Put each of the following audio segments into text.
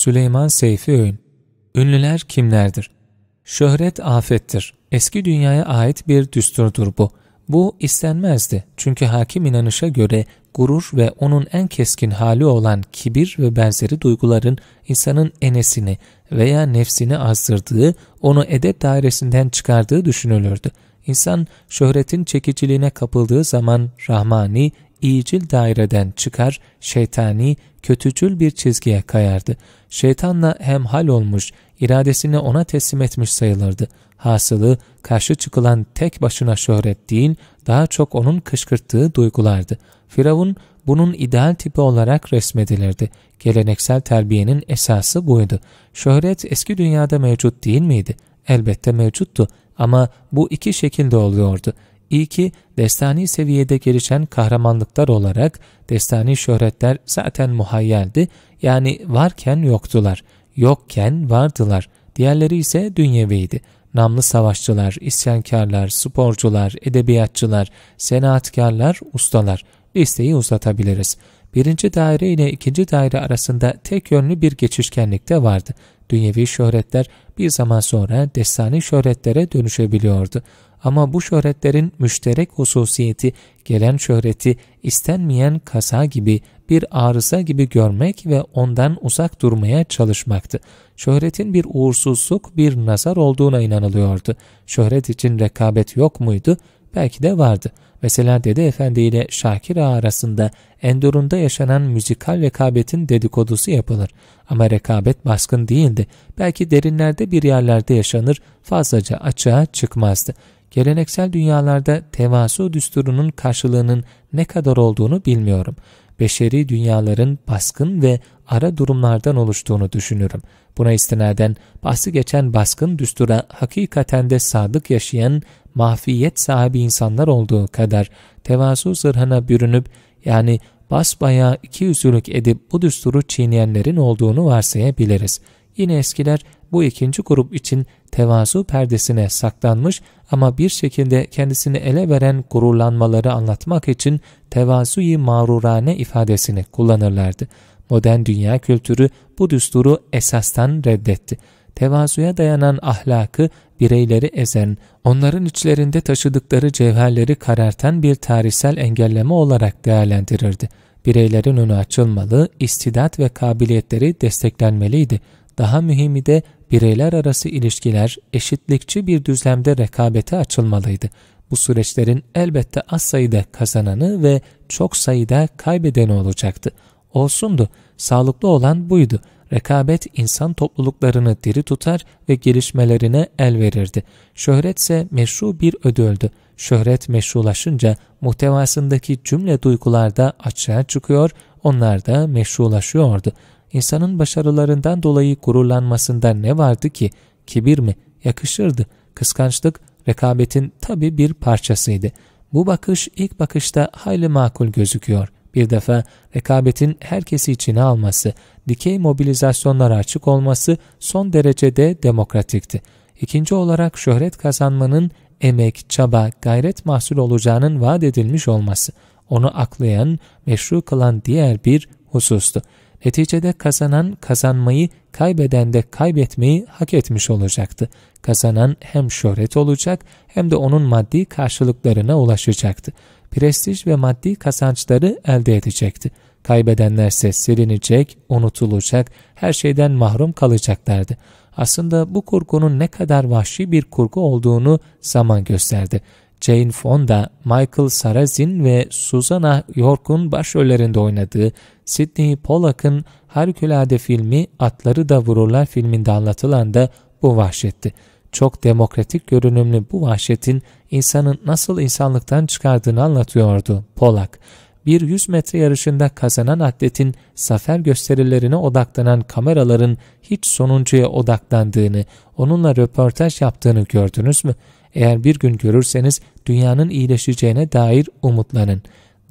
Süleyman Seyfi Öğün Ünlüler kimlerdir? Şöhret afettir. Eski dünyaya ait bir düsturdur bu. Bu istenmezdi çünkü hakim inanışa göre gurur ve onun en keskin hali olan kibir ve benzeri duyguların insanın enesini veya nefsini azdırdığı, onu edep dairesinden çıkardığı düşünülürdü. İnsan şöhretin çekiciliğine kapıldığı zaman rahmani, iyicil daireden çıkar, şeytani, kötücül bir çizgiye kayardı. Şeytanla hemhal olmuş, iradesini ona teslim etmiş sayılırdı. Hasılı, karşı çıkılan tek başına şöhret değil, daha çok onun kışkırttığı duygulardı. Firavun, bunun ideal tipi olarak resmedilirdi. Geleneksel terbiyenin esası buydu. Şöhret eski dünyada mevcut değil miydi? Elbette mevcuttu ama bu iki şekilde oluyordu. İyi ki destani seviyede gelişen kahramanlıklar olarak destani şöhretler zaten muhayyeldi yani varken yoktular, yokken vardılar. Diğerleri ise dünyeviydi. Namlı savaşçılar, isyankarlar, sporcular, edebiyatçılar, senaatkarlar, ustalar. Listeyi uzatabiliriz. Birinci daire ile ikinci daire arasında tek yönlü bir geçişkenlik de vardı. Dünyevi şöhretler bir zaman sonra destani şöhretlere dönüşebiliyordu. Ama bu şöhretlerin müşterek hususiyeti gelen şöhreti istenmeyen kasa gibi bir arıza gibi görmek ve ondan uzak durmaya çalışmaktı. Şöhretin bir uğursuzluk, bir nazar olduğuna inanılıyordu. Şöhret için rekabet yok muydu? Belki de vardı. Mesela Dede Efendi ile Şakir Ağa arasında endurunda yaşanan müzikal rekabetin dedikodusu yapılır. Ama rekabet baskın değildi. Belki derinlerde bir yerlerde yaşanır, fazlaca açığa çıkmazdı geleneksel dünyalarda tevasu düsturunun karşılığının ne kadar olduğunu bilmiyorum. Beşeri dünyaların baskın ve ara durumlardan oluştuğunu düşünürüm. Buna istinaden bahsi geçen baskın düstura hakikaten de sadık yaşayan mahfiyet sahibi insanlar olduğu kadar tevazu zırhına bürünüp yani basbayağı iki yüzlülük edip bu düsturu çiğneyenlerin olduğunu varsayabiliriz.'' Yine eskiler bu ikinci grup için tevazu perdesine saklanmış ama bir şekilde kendisini ele veren gururlanmaları anlatmak için tevazuyi marurane ifadesini kullanırlardı. Modern dünya kültürü bu düsturu esastan reddetti. Tevazuya dayanan ahlakı bireyleri ezen, onların içlerinde taşıdıkları cevherleri karartan bir tarihsel engelleme olarak değerlendirirdi. Bireylerin önü açılmalı, istidat ve kabiliyetleri desteklenmeliydi. Daha mühimi de bireyler arası ilişkiler eşitlikçi bir düzlemde rekabete açılmalıydı. Bu süreçlerin elbette az sayıda kazananı ve çok sayıda kaybedeni olacaktı. Olsundu, sağlıklı olan buydu. Rekabet insan topluluklarını diri tutar ve gelişmelerine el verirdi. Şöhretse meşru bir ödüldü. Şöhret meşrulaşınca muhtevasındaki cümle duygularda açığa çıkıyor, onlar da meşrulaşıyordu. İnsanın başarılarından dolayı gururlanmasında ne vardı ki? Kibir mi? Yakışırdı. Kıskançlık rekabetin tabi bir parçasıydı. Bu bakış ilk bakışta hayli makul gözüküyor. Bir defa rekabetin herkesi içine alması, dikey mobilizasyonlara açık olması son derecede demokratikti. İkinci olarak şöhret kazanmanın emek, çaba, gayret mahsul olacağının vaat edilmiş olması, onu aklayan, meşru kılan diğer bir husustu. Neticede kazanan kazanmayı, kaybeden de kaybetmeyi hak etmiş olacaktı. Kazanan hem şöhret olacak hem de onun maddi karşılıklarına ulaşacaktı. Prestij ve maddi kazançları elde edecekti. Kaybedenlerse silinecek, unutulacak, her şeyden mahrum kalacaklardı. Aslında bu kurgunun ne kadar vahşi bir kurgu olduğunu zaman gösterdi. Jane Fonda, Michael Sarrazin ve Susanna York'un başrollerinde oynadığı Sidney Pollack'ın harikulade filmi Atları da Vururlar filminde anlatılan da bu vahşetti. Çok demokratik görünümlü bu vahşetin insanın nasıl insanlıktan çıkardığını anlatıyordu Pollack bir 100 metre yarışında kazanan atletin zafer gösterilerine odaklanan kameraların hiç sonuncuya odaklandığını, onunla röportaj yaptığını gördünüz mü? Eğer bir gün görürseniz dünyanın iyileşeceğine dair umutlanın.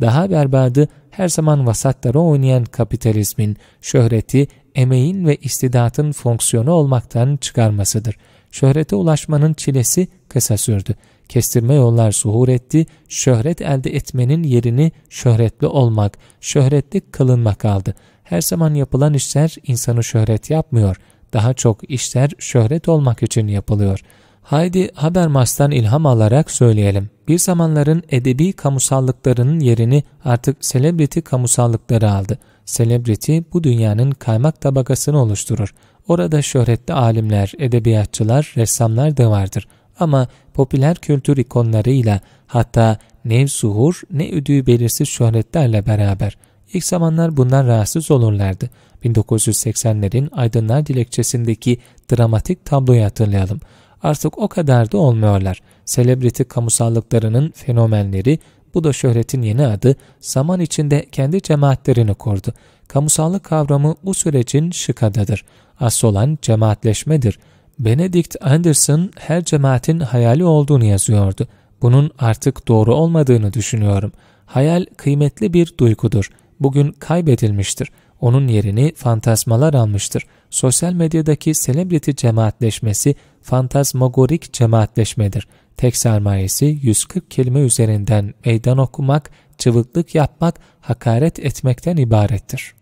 Daha berbadı her zaman vasatları oynayan kapitalizmin şöhreti emeğin ve istidatın fonksiyonu olmaktan çıkarmasıdır. Şöhrete ulaşmanın çilesi kısa sürdü. Kestirme yollar suhur etti, şöhret elde etmenin yerini şöhretli olmak, şöhretli kılınmak aldı. Her zaman yapılan işler insanı şöhret yapmıyor, daha çok işler şöhret olmak için yapılıyor.'' Haydi Habermas'tan ilham alarak söyleyelim. Bir zamanların edebi kamusallıklarının yerini artık selebriti kamusallıkları aldı. Selebriti bu dünyanın kaymak tabakasını oluşturur. Orada şöhretli alimler, edebiyatçılar, ressamlar da vardır. Ama popüler kültür ikonlarıyla hatta ne zuhur ne ödüğü belirsiz şöhretlerle beraber ilk zamanlar bundan rahatsız olurlardı. 1980'lerin Aydınlar Dilekçesi'ndeki dramatik tabloyu hatırlayalım artık o kadar da olmuyorlar. Selebriti kamusallıklarının fenomenleri, bu da şöhretin yeni adı, zaman içinde kendi cemaatlerini kurdu. Kamusallık kavramı bu sürecin şıkadadır. Asıl olan cemaatleşmedir. Benedict Anderson her cemaatin hayali olduğunu yazıyordu. Bunun artık doğru olmadığını düşünüyorum. Hayal kıymetli bir duygudur. Bugün kaybedilmiştir. Onun yerini fantazmalar almıştır. Sosyal medyadaki selebriti cemaatleşmesi fantazmagorik cemaatleşmedir. Tek sermayesi 140 kelime üzerinden meydan okumak, cıvıklık yapmak, hakaret etmekten ibarettir.